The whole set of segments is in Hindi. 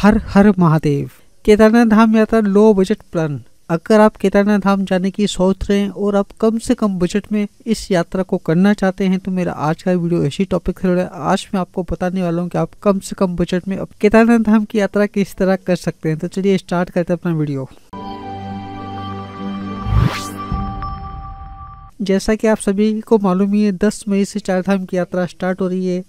हर हर महादेव केदारनाथ धाम यात्रा लो बजट प्लान अगर आप केदारनाथ धाम जाने की सोच रहे हैं और आप कम से कम बजट में इस यात्रा को करना चाहते हैं तो मेरा आज का वीडियो ऐसी टॉपिक से जुड़ा है आज मैं आपको बताने वाला हूँ कि आप कम से कम बजट में अब केदारनाथ धाम की यात्रा किस तरह कर सकते हैं तो चलिए स्टार्ट करते हैं अपना वीडियो जैसा कि आप सभी को मालूम ही है दस मई से चार धाम की यात्रा स्टार्ट हो रही है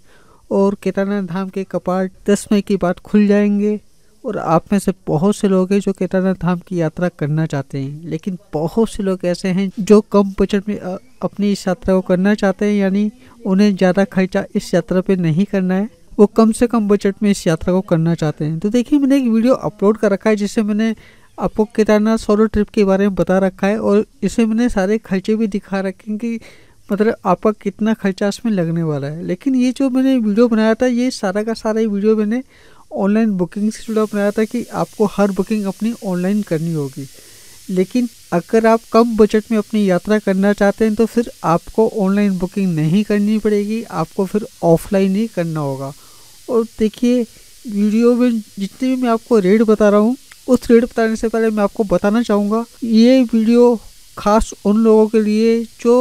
और केदारनाथ धाम के कपाट दस मई की बात खुल जाएंगे और आप में से बहुत से लोग हैं जो केदारनाथ धाम की यात्रा करना चाहते हैं लेकिन बहुत से लोग ऐसे हैं जो कम बजट में अपनी इस यात्रा को करना चाहते हैं यानी उन्हें ज़्यादा खर्चा इस यात्रा पर नहीं करना है वो कम से कम बजट में इस यात्रा को करना चाहते हैं तो देखिए मैंने एक वीडियो अपलोड कर रखा है जिससे मैंने आपको केदारनाथ सोलो ट्रिप के बारे में बता रखा है और इसे मैंने सारे खर्चे भी दिखा रखे हैं कि मतलब आपका कितना खर्चा इसमें लगने वाला है लेकिन ये जो मैंने वीडियो बनाया था ये सारा का सारा ही वीडियो मैंने ऑनलाइन बुकिंग से जुड़ा बनाया था कि आपको हर बुकिंग अपनी ऑनलाइन करनी होगी लेकिन अगर आप कम बजट में अपनी यात्रा करना चाहते हैं तो फिर आपको ऑनलाइन बुकिंग नहीं करनी पड़ेगी आपको फिर ऑफलाइन ही करना होगा और देखिए वीडियो में जितने भी मैं आपको रेट बता रहा हूँ उस रेट बताने से पहले मैं आपको बताना चाहूँगा ये वीडियो खास उन लोगों के लिए जो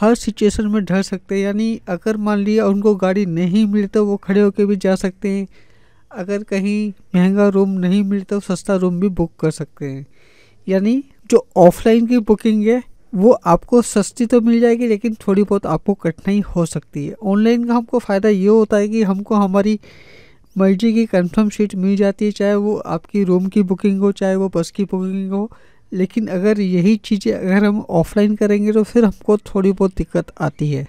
हर सिचुएशन में ढल सकते हैं यानी अगर मान लिया उनको गाड़ी नहीं मिली तो वो खड़े होकर भी जा सकते हैं अगर कहीं महंगा रूम नहीं मिलता तो सस्ता रूम भी बुक कर सकते हैं यानी जो ऑफलाइन की बुकिंग है वो आपको सस्ती तो मिल जाएगी लेकिन थोड़ी बहुत आपको कठिनाई हो सकती है ऑनलाइन का हमको फ़ायदा ये होता है कि हमको हमारी मर्जी की कंफर्म सीट मिल जाती है चाहे वो आपकी रूम की बुकिंग हो चाहे वो बस की बुकिंग हो लेकिन अगर यही चीज़ें अगर हम ऑफलाइन करेंगे तो फिर हमको थोड़ी बहुत दिक्कत आती है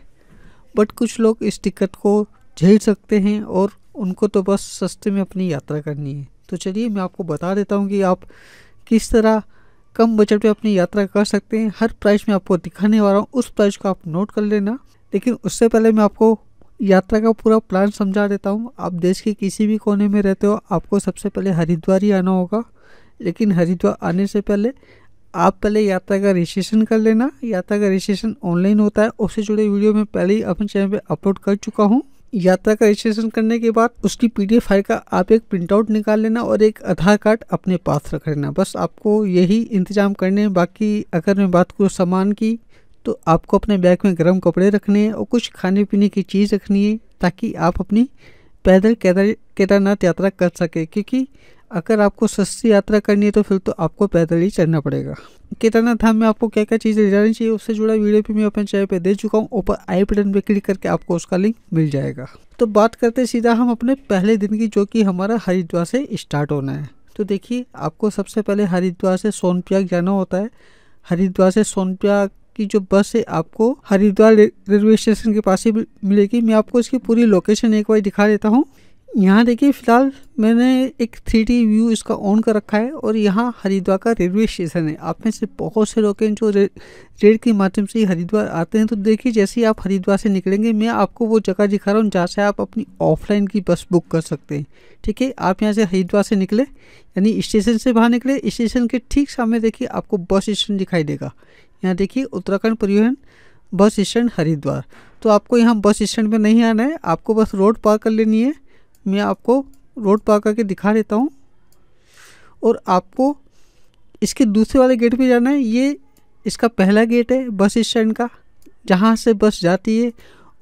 बट कुछ लोग इस दिक्कत को झेल सकते हैं और उनको तो बस सस्ते में अपनी यात्रा करनी है तो चलिए मैं आपको बता देता हूँ कि आप किस तरह कम बजट में अपनी यात्रा कर सकते हैं हर प्राइस में आपको दिखाने वाला हूँ उस प्राइस को आप नोट कर लेना लेकिन उससे पहले मैं आपको यात्रा का पूरा प्लान समझा देता हूँ आप देश के किसी भी कोने में रहते हो आपको सबसे पहले हरिद्वार ही आना होगा लेकिन हरिद्वार आने से पहले आप पहले यात्रा का रजिस्ट्रेशन कर लेना यात्रा का रजिस्ट्रेशन ऑनलाइन होता है उससे जुड़े वीडियो में पहले ही अपने चैनल पे अपलोड कर चुका हूँ यात्रा का रजिस्ट्रेशन करने के बाद उसकी पीडीएफ फाइल का आप एक प्रिंटआउट निकाल लेना और एक आधार कार्ड अपने पास रख लेना बस आपको यही इंतजाम करने हैं बाकी अगर मैं बात करूँ सामान की तो आपको अपने बैग में गर्म कपड़े रखने हैं और कुछ खाने पीने की चीज़ रखनी है ताकि आप अपनी पैदल केदार केदारनाथ यात्रा कर सके क्योंकि अगर आपको सस्ती यात्रा करनी है तो फिर तो आपको पैदल ही चलना पड़ेगा केदारनाथ धाम में आपको क्या क्या चीज़ें ले जानी चाहिए उससे जुड़ा वीडियो भी मैं अपने चैनल पर दे चुका हूँ ऊपर आई बटन पर क्लिक करके आपको उसका लिंक मिल जाएगा तो बात करते सीधा हम अपने पहले दिन की जो कि हमारा हरिद्वार से स्टार्ट होना है तो देखिए आपको सबसे पहले हरिद्वार से सोनप्रयाग जाना होता है हरिद्वार से सोनप्रयाग की जो बस है आपको हरिद्वार रेलवे स्टेशन के पास ही मिलेगी मैं आपको इसकी पूरी लोकेशन एक बार दिखा देता हूँ यहाँ देखिए फ़िलहाल मैंने एक थ्री व्यू इसका ऑन कर रखा है और यहाँ हरिद्वार का रेलवे स्टेशन है आप में से बहुत से लोग हैं जो रे, रेल के माध्यम से हरिद्वार आते हैं तो देखिए जैसे ही आप हरिद्वार से निकलेंगे मैं आपको वो जगह दिखा रहा हूँ जहाँ से आप अपनी ऑफलाइन की बस बुक कर सकते हैं ठीक है आप यहाँ से हरिद्वार से निकले यानी स्टेशन से बाहर निकले स्टेशन के ठीक सामने देखिए आपको बस स्टैंड दिखाई देगा यहाँ देखिए उत्तराखंड परिवहन बस स्टैंड हरिद्वार तो आपको यहाँ बस स्टैंड में नहीं आना है आपको बस रोड पार कर लेनी है मैं आपको रोड पार करके दिखा देता हूँ और आपको इसके दूसरे वाले गेट पे जाना है ये इसका पहला गेट है बस स्टैंड का जहाँ से बस जाती है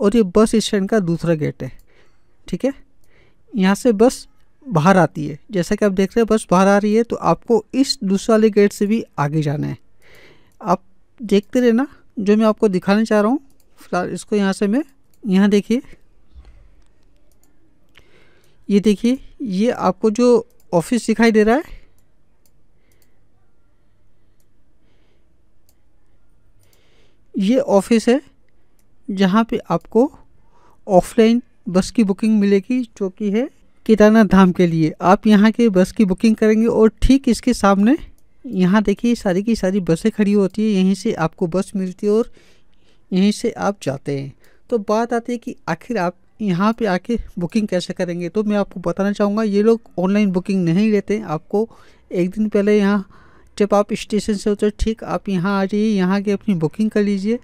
और ये बस स्टैंड का दूसरा गेट है ठीक है यहाँ से बस बाहर आती है जैसा कि आप देख रहे हैं बस बाहर आ रही है तो आपको इस दूसरे वाले गेट से भी आगे जाना है आप देखते रहना जो मैं आपको दिखाने चाह रहा हूँ फिलहाल इसको यहाँ से मैं यहाँ देखिए ये देखिए ये आपको जो ऑफिस दिखाई दे रहा है ये ऑफिस है जहाँ पे आपको ऑफलाइन बस की बुकिंग मिलेगी जो कि है केदारनाथ धाम के लिए आप यहाँ के बस की बुकिंग करेंगे और ठीक इसके सामने यहाँ देखिए सारी की सारी बसें खड़ी होती है यहीं से आपको बस मिलती है और यहीं से आप जाते हैं तो बात आती है कि आखिर आप यहाँ पे आके बुकिंग कैसे करेंगे तो मैं आपको बताना चाहूँगा ये लोग ऑनलाइन बुकिंग नहीं लेते आपको एक दिन पहले यहाँ जब आप स्टेशन से उतर ठीक आप यहाँ आ जाइए यहाँ के अपनी बुकिंग कर लीजिए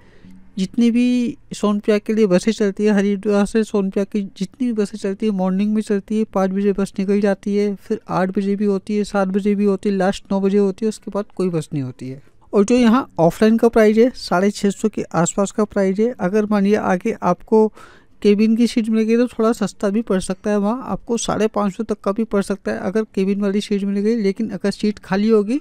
जितनी भी सोनप्या के लिए बसें चलती है हरिद्वार से सोनप्या की जितनी भी बसें चलती है मॉर्निंग में चलती है पाँच बजे बस निकल जाती है फिर आठ बजे भी होती है सात बजे भी होती है लास्ट नौ बजे होती है उसके बाद कोई बस नहीं होती है और जो यहाँ ऑफलाइन का प्राइस है साढ़े छः सौ के आसपास का प्राइस है अगर मानिए आगे आपको केबिन की सीट मिल गई तो थोड़ा सस्ता भी पड़ सकता है वहाँ आपको साढ़े पाँच सौ तक का भी पड़ सकता है अगर केबिन वाली सीट मिल गई लेकिन अगर सीट खाली होगी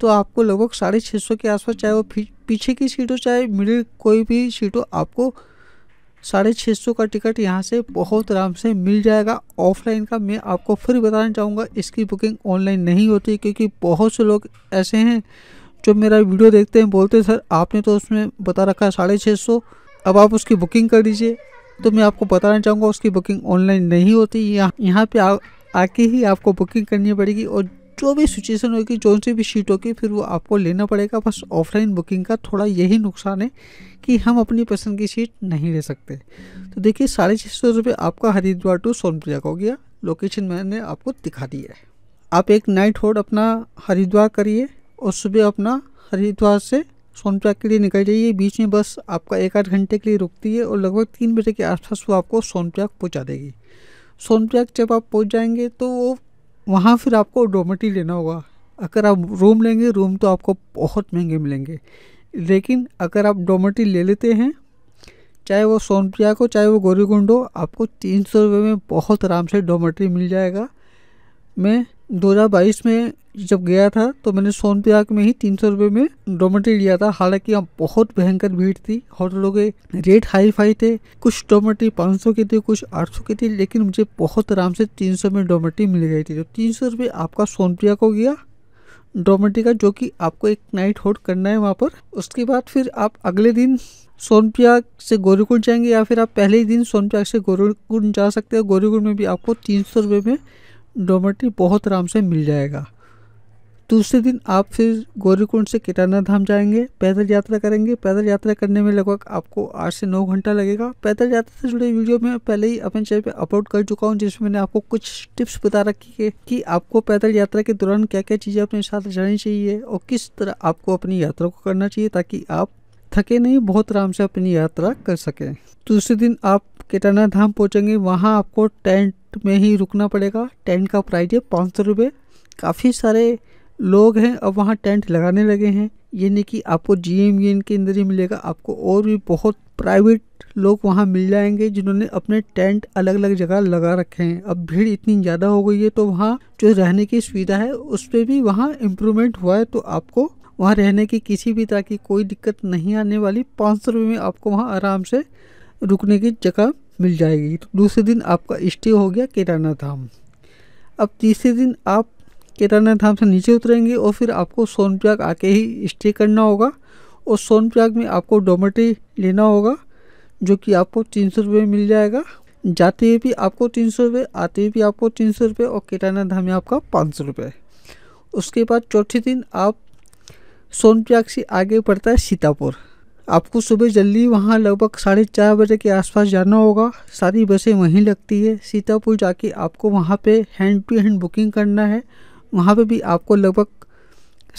तो आपको लगभग साढ़े छः सौ के आसपास चाहे वो पीछे की सीट हो चाहे मिडिल कोई भी सीट हो आपको साढ़े छः सौ का टिकट यहाँ से बहुत आराम से मिल जाएगा ऑफलाइन का मैं आपको फिर बताना चाहूँगा इसकी बुकिंग ऑनलाइन नहीं होती क्योंकि बहुत से लोग ऐसे हैं जो मेरा वीडियो देखते हैं बोलते हैं सर आपने तो उसमें बता रखा है साढ़े छः सौ अब आप उसकी बुकिंग कर दीजिए तो मैं आपको बताना चाहूँगा उसकी बुकिंग ऑनलाइन नहीं होती यहाँ यहाँ पे आ, आके ही आपको बुकिंग करनी पड़ेगी और जो भी सिचुएशन होगी जो सी भी सीट होगी फिर वो आपको लेना पड़ेगा बस ऑफलाइन बुकिंग का थोड़ा यही नुकसान है कि हम अपनी पसंद की सीट नहीं ले सकते तो देखिए साढ़े छः सौ रुपये आपका हरिद्वार टू सोनप्रिया का हो गया लोकेशन मैंने आपको दिखा दिया है आप एक नाइट होल्ड अपना हरिद्वार करिए और सुबह अपना हरिद्वार से सोनप्रयाग के लिए निकल जाइए बीच में बस आपका एक आध घंटे के लिए रुकती है और लगभग तीन बजे के आसपास वो आपको सोन प्रयाग पहुँचा देगी सोनप्रयाग जब आप पहुँच जाएंगे तो वो वहाँ फिर आपको डोमेटी लेना होगा अगर आप रूम लेंगे रूम तो आपको बहुत महंगे मिलेंगे लेकिन अगर आप डोमेटी ले लेते हैं चाहे वो सोनप्रयाग हो चाहे वो गौरीकुंड हो आपको तीन सौ रुपये में बहुत आराम से डोमेट्री मिल जाएगा मैं 2022 में जब गया था तो मैंने सोनप्रयाग में ही तीन सौ रुपये में डोमेट्री लिया था हालांकि यहाँ बहुत भयंकर भीड़ थी होटलों के रेट हाई फाई थे कुछ डोमेट्री पाँच सौ की थी कुछ आठ सौ की थी लेकिन मुझे बहुत आराम से तीन सौ में डोमेट्री मिल गई थी तो तीन सौ रुपये आपका सोनप्रिया हो गया डोमेट्री का जो कि आपको एक नाइट होल्ड करना है वहाँ पर उसके बाद फिर आप अगले दिन सोनप्रयाग से गोरीकुंड जाएंगे या फिर आप पहले ही दिन सोनप्रयाग से गोरीकुंड जा सकते हो गोरीकुंड में भी आपको तीन सौ रुपये में डोमेट्री बहुत आराम से मिल जाएगा दूसरे दिन आप फिर गौरीकुंड से केदारनाथ धाम जाएंगे पैदल यात्रा करेंगे पैदल यात्रा करने में लगभग आपको आठ से नौ घंटा लगेगा पैदल यात्रा से जुड़े वीडियो में पहले ही अपने चैनल पे अपलोड कर चुका हूँ जिसमें मैंने आपको कुछ टिप्स बता रखी है कि आपको पैदल यात्रा के दौरान क्या क्या चीज़ें अपने साथ जानी चाहिए और किस तरह आपको अपनी यात्रा को करना चाहिए ताकि आप थके नहीं बहुत आराम से अपनी यात्रा कर सकें दूसरे दिन आप केदारनाथ धाम पहुँचेंगे वहाँ आपको टेंट टेंट में ही रुकना पड़ेगा टेंट का प्राइस है पाँच सौ रुपये काफ़ी सारे लोग हैं अब वहाँ टेंट लगाने लगे हैं ये नहीं कि आपको जी एम e के अंदर ही मिलेगा आपको और भी बहुत प्राइवेट लोग वहाँ मिल जाएंगे जिन्होंने अपने टेंट अलग अलग जगह लगा रखे हैं अब भीड़ इतनी ज़्यादा हो गई है तो वहाँ जो रहने की सुविधा है उस पर भी वहाँ इम्प्रूवमेंट हुआ है तो आपको वहाँ रहने की किसी भी तरह की कोई दिक्कत नहीं आने वाली पाँच सौ रुपये में आपको वहाँ आराम से रुकने की जगह मिल जाएगी तो दूसरे दिन आपका स्टे हो गया केदारनाथ धाम अब तीसरे दिन आप केदारनाथ धाम से नीचे उतरेंगे और फिर आपको सोनप्रयाग आके ही स्टे करना होगा और सोनप्रयाग में आपको डोमेटे लेना होगा जो कि आपको तीन सौ रुपये मिल जाएगा जाते हुए भी आपको तीन सौ रुपये आते हुए भी आपको तीन सौ रुपये और केदारनाथ धाम में आपका पाँच सौ रुपये उसके बाद चौथे दिन आप सोनप्रयाग से आगे पड़ता है सीतापुर आपको सुबह जल्दी वहाँ लगभग साढ़े चार बजे के आसपास जाना होगा सारी बसें वहीं लगती है सीतापुर जाके आपको वहाँ पे हैंड टू हैंड बुकिंग करना है वहाँ पे भी आपको लगभग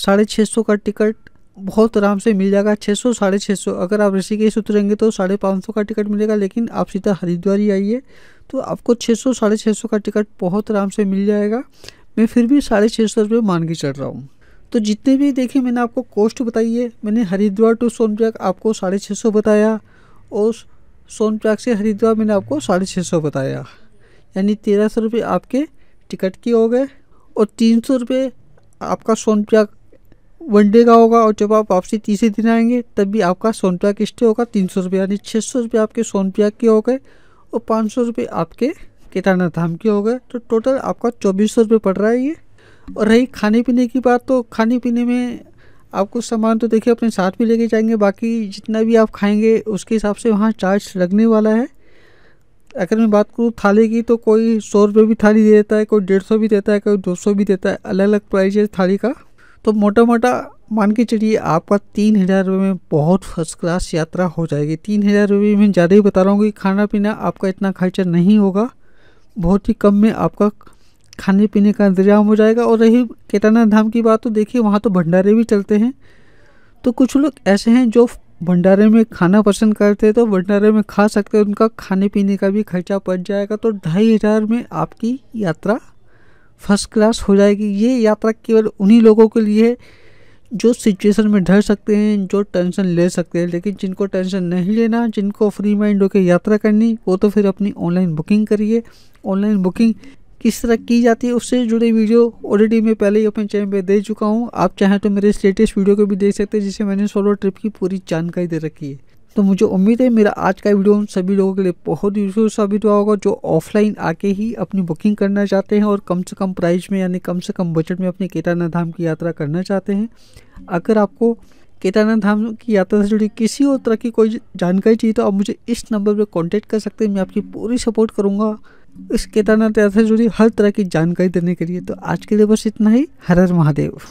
साढ़े छः सौ का टिकट बहुत आराम से मिल जाएगा छः सौ साढ़े छः सौ अगर आप ऋषिकेश उतरेंगे तो साढ़े पाँच सौ का टिकट मिलेगा लेकिन आप सीधा हरिद्वार ही आइए तो आपको छः सौ साढ़े छः सौ का टिकट बहुत आराम से मिल जाएगा मैं फिर भी साढ़े छः सौ रुपये मान के चल रहा हूँ तो जितने भी देखे मैंने आपको कॉस्ट बताई है मैंने हरिद्वार टू सोनप्रयाग आपको साढ़े छः सौ बताया और सोनप्रयाग से हरिद्वार मैंने आपको साढ़े छः सौ बताया यानी तेरह सौ रुपये आपके टिकट के हो गए और तीन सौ रुपये आपका सोनप्रयाग वन डे का होगा और जब आप वापसी तीसरे दिन आएंगे तब भी आपका सोनप्रयाग स्टे होगा तीन सौ रुपये यानी छः सौ रुपये आपके सोनप्रयाग के हो गए और पाँच सौ रुपये आपके केदारनाथ धाम के हो गए तो टोटल आपका चौबीस सौ रुपये पड़ रहा है ये और रही खाने पीने की बात तो खाने पीने में आपको सामान तो देखिए अपने साथ भी लेके जाएंगे बाकी जितना भी आप खाएंगे उसके हिसाब से वहाँ चार्ज लगने वाला है अगर मैं बात करूँ थाली की तो कोई सौ रुपये भी थाली दे देता है कोई डेढ़ सौ भी देता है कोई दो सौ भी देता है अलग अलग प्राइस है थाली का तो मोटा मोटा मान के चलिए आपका तीन हज़ार रुपये में बहुत फर्स्ट क्लास यात्रा हो जाएगी तीन हज़ार रुपये में ज़्यादा ही बता रहा हूँ कि खाना पीना आपका इतना खर्चा नहीं होगा बहुत ही कम में आपका खाने पीने का इंतजाम हो जाएगा और रही केदारनाथ धाम की बात तो देखिए वहाँ तो भंडारे भी चलते हैं तो कुछ लोग ऐसे हैं जो भंडारे में खाना पसंद करते हैं तो भंडारे में खा सकते हैं उनका खाने पीने का भी खर्चा पड़ जाएगा तो ढाई हज़ार में आपकी यात्रा फर्स्ट क्लास हो जाएगी ये यात्रा केवल उन्हीं लोगों के लिए है जो सिचुएशन में ढर सकते हैं जो टेंशन ले सकते हैं लेकिन जिनको टेंशन नहीं लेना जिनको फ्री माइंड होकर यात्रा करनी वो तो फिर अपनी ऑनलाइन बुकिंग करिए ऑनलाइन बुकिंग किस तरह की जाती है उससे जुड़े वीडियो ऑलरेडी मैं पहले ही अपने चैनल पर दे चुका हूँ आप चाहें तो मेरे इस लेटेस्ट वीडियो को भी देख सकते हैं जिससे मैंने सोलो ट्रिप की पूरी जानकारी दे रखी है तो मुझे उम्मीद है मेरा आज का वीडियो उन सभी लोगों के लिए बहुत यूजफुल साबित हुआ होगा जो ऑफलाइन आके ही अपनी बुकिंग करना चाहते हैं और कम से कम प्राइस में यानी कम से कम बजट में अपने केदारनाथ धाम की यात्रा करना चाहते हैं अगर आपको केदारनाथ धाम की यात्रा से जुड़ी किसी और तरह की कोई जानकारी चाहिए तो आप मुझे इस नंबर पर कॉन्टैक्ट कर सकते हैं मैं आपकी पूरी सपोर्ट करूँगा इस केदारनाथ तो यात्रा से जुड़ी हर तरह की जानकारी देने के लिए तो आज के लिए बस इतना ही हर हर महादेव